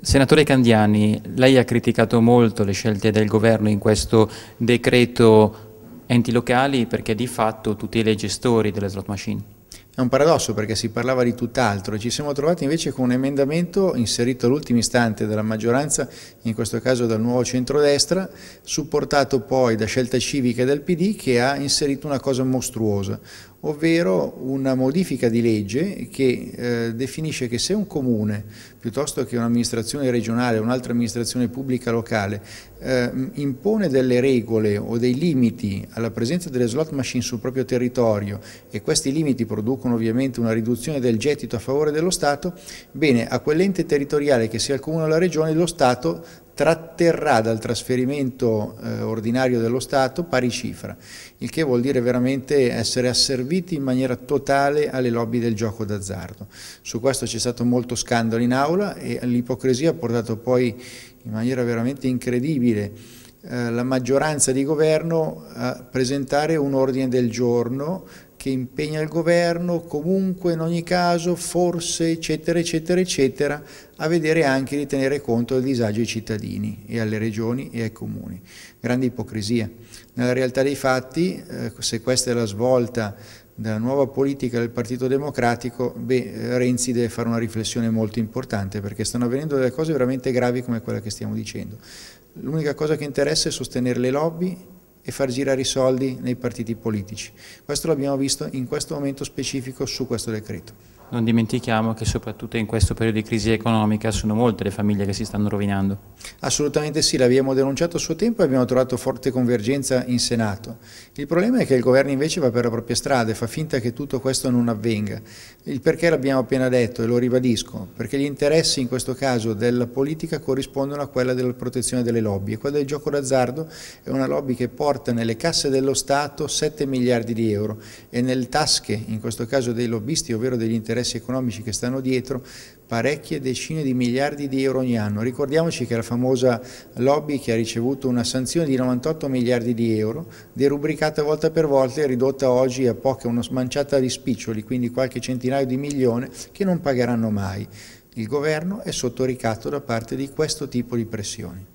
Senatore Candiani, lei ha criticato molto le scelte del governo in questo decreto enti locali perché di fatto tutela i gestori delle slot machine. È un paradosso perché si parlava di tutt'altro e ci siamo trovati invece con un emendamento inserito all'ultimo istante dalla maggioranza, in questo caso dal nuovo centrodestra, supportato poi da scelta civica e dal PD che ha inserito una cosa mostruosa, ovvero una modifica di legge che eh, definisce che se un comune, piuttosto che un'amministrazione regionale o un'altra amministrazione pubblica locale, eh, impone delle regole o dei limiti alla presenza delle slot machine sul proprio territorio e questi limiti producono con ovviamente una riduzione del gettito a favore dello Stato, bene, a quell'ente territoriale che sia il Comune o la Regione, lo Stato tratterrà dal trasferimento eh, ordinario dello Stato pari cifra, il che vuol dire veramente essere asserviti in maniera totale alle lobby del gioco d'azzardo. Su questo c'è stato molto scandalo in aula e l'ipocrisia ha portato poi in maniera veramente incredibile eh, la maggioranza di governo a presentare un ordine del giorno che impegna il governo, comunque in ogni caso, forse, eccetera, eccetera, eccetera, a vedere anche di tenere conto del disagio ai cittadini e alle regioni e ai comuni. Grande ipocrisia. Nella realtà dei fatti, eh, se questa è la svolta della nuova politica del Partito Democratico, beh, Renzi deve fare una riflessione molto importante perché stanno avvenendo delle cose veramente gravi come quella che stiamo dicendo. L'unica cosa che interessa è sostenere le lobby e far girare i soldi nei partiti politici. Questo l'abbiamo visto in questo momento specifico su questo decreto non dimentichiamo che soprattutto in questo periodo di crisi economica sono molte le famiglie che si stanno rovinando. Assolutamente sì, l'abbiamo denunciato a suo tempo e abbiamo trovato forte convergenza in Senato. Il problema è che il governo invece va per la propria strada e fa finta che tutto questo non avvenga. Il perché l'abbiamo appena detto e lo ribadisco, perché gli interessi in questo caso della politica corrispondono a quella della protezione delle lobby e quella del gioco d'azzardo è una lobby che porta nelle casse dello Stato 7 miliardi di euro e nelle tasche, in questo caso dei lobbisti, ovvero degli interessi interessi economici che stanno dietro, parecchie decine di miliardi di euro ogni anno. Ricordiamoci che la famosa lobby che ha ricevuto una sanzione di 98 miliardi di euro, derubricata volta per volta e ridotta oggi a poca, una smanciata di spiccioli, quindi qualche centinaio di milione, che non pagheranno mai. Il governo è sotto ricatto da parte di questo tipo di pressioni.